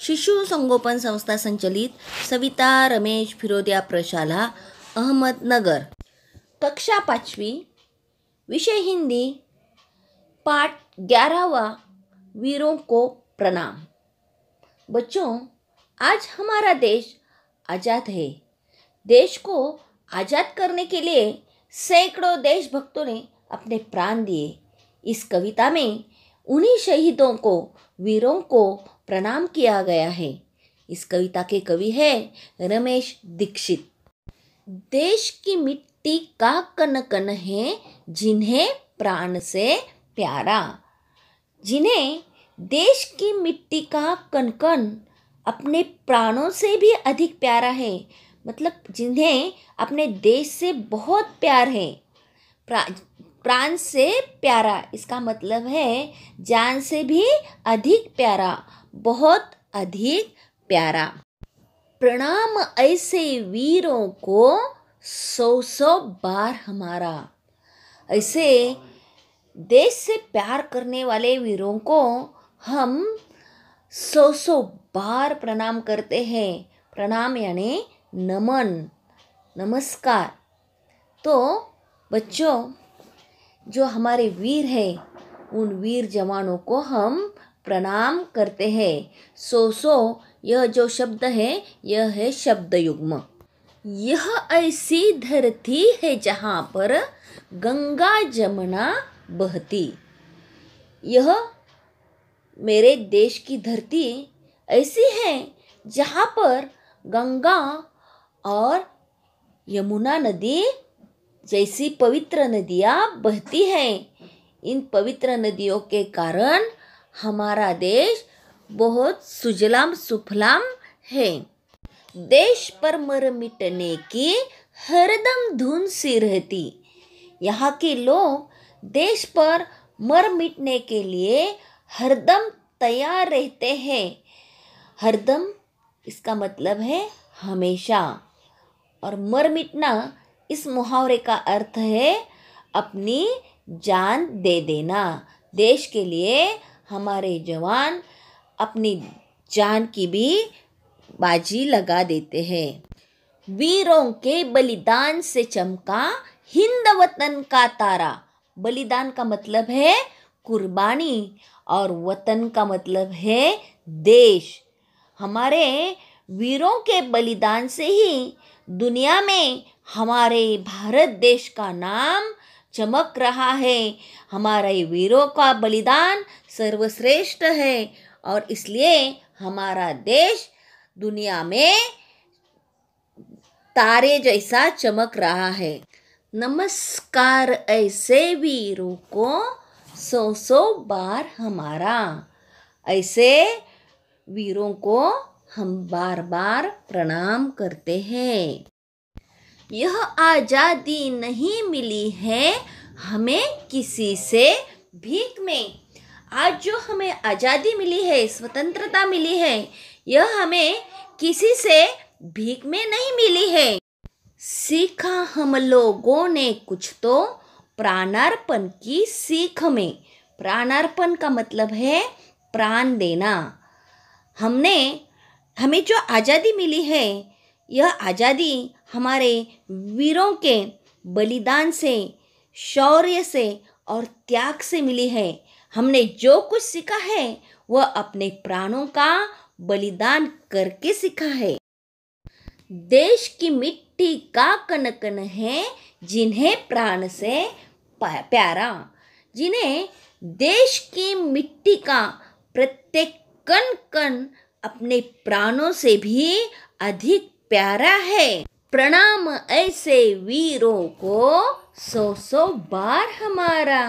शिशु संगोपन संस्था संचलित सविता रमेश फिरोदिया प्रशाला अहमदनगर कक्षा पाचवी विषय हिंदी पाठ ग्यारहवा वीरों को प्रणाम बच्चों आज हमारा देश आज़ाद है देश को आज़ाद करने के लिए सैकड़ों देशभक्तों ने अपने प्राण दिए इस कविता में उन्हीं शहीदों को वीरों को प्रणाम किया गया है इस कविता के कवि है रमेश दीक्षित देश की मिट्टी का कन कन है जिन्हें प्राण से प्यारा जिन्हें देश की मिट्टी का कन कन अपने प्राणों से भी अधिक प्यारा है मतलब जिन्हें अपने देश से बहुत प्यार है प्रा, प्राण से प्यारा इसका मतलब है जान से भी अधिक प्यारा बहुत अधिक प्यारा प्रणाम ऐसे वीरों को सौ सौ बार हमारा ऐसे देश से प्यार करने वाले वीरों को हम सौ सौ बार प्रणाम करते हैं प्रणाम यानी नमन नमस्कार तो बच्चों जो हमारे वीर हैं उन वीर जवानों को हम प्रणाम करते हैं सो सो यह जो शब्द है यह है शब्द युग्म यह ऐसी धरती है जहाँ पर गंगा जमुना बहती यह मेरे देश की धरती ऐसी है जहाँ पर गंगा और यमुना नदी जैसी पवित्र नदियाँ बहती हैं इन पवित्र नदियों के कारण हमारा देश बहुत सुजलाम सुफलाम है देश पर मर मिटने की हरदम धुन सी रहती यहाँ के लोग देश पर मर मिटने के लिए हरदम तैयार रहते हैं हरदम इसका मतलब है हमेशा और मर मिटना इस मुहावरे का अर्थ है अपनी जान दे देना देश के लिए हमारे जवान अपनी जान की भी बाजी लगा देते हैं वीरों के बलिदान से चमका हिंद वतन का तारा बलिदान का मतलब है कुर्बानी और वतन का मतलब है देश हमारे वीरों के बलिदान से ही दुनिया में हमारे भारत देश का नाम चमक रहा है हमारे वीरों का बलिदान सर्वश्रेष्ठ है और इसलिए हमारा देश दुनिया में तारे जैसा चमक रहा है नमस्कार ऐसे वीरों को सौ सौ बार हमारा ऐसे वीरों को हम बार बार प्रणाम करते हैं यह आज़ादी नहीं मिली है हमें किसी से भीख में आज जो हमें आज़ादी मिली है स्वतंत्रता मिली है यह हमें किसी से भीख में नहीं मिली है सीखा हम लोगों ने कुछ तो प्राणार्पण की सीख में प्राणार्पण का मतलब है प्राण देना हमने हमें जो आज़ादी मिली है यह आज़ादी हमारे वीरों के बलिदान से शौर्य से और त्याग से मिली है हमने जो कुछ सीखा है वह अपने प्राणों का बलिदान करके सीखा है देश की मिट्टी का कन है जिन्हें प्राण से प्यारा जिन्हें देश की मिट्टी का प्रत्येक कण कण अपने प्राणों से भी अधिक प्यारा है प्रणाम ऐसे वीरों को सो सो बार हमारा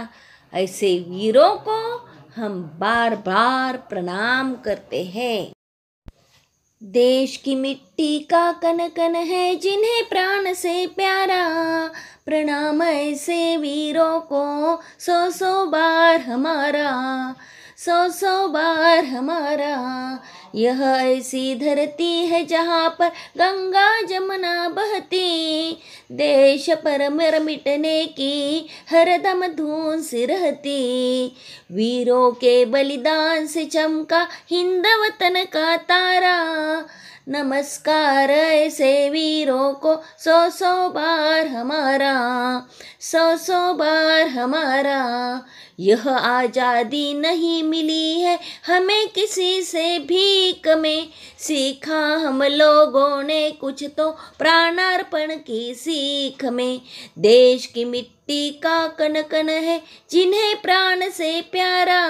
ऐसे वीरों को हम बार बार प्रणाम करते हैं देश की मिट्टी का कन कन है जिन्हें प्राण से प्यारा प्रणाम ऐसे वीरों को सो सो बार हमारा सो सो बार हमारा यह ऐसी धरती है जहाँ पर गंगा जमुना बहती देश पर मर मिटने की हरदम धूं सी रहती वीरों के बलिदान से चमका हिंद वतन का तारा नमस्कार ऐसे वीरों को सौ सौ बार हमारा सौ सौ बार हमारा यह आज़ादी नहीं मिली है हमें किसी से भीख में सीखा हम लोगों ने कुछ तो प्राणार्पण की सीख में देश की मिट्टी का कन कन है जिन्हें प्राण से प्यारा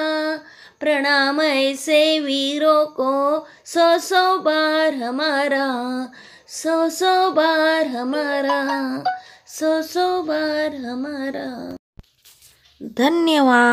प्रणाम ऐसे वीरों को सौ सौ बार हमारा सौ सौ बार हमारा सौ सौ बार हमारा धन्यवाद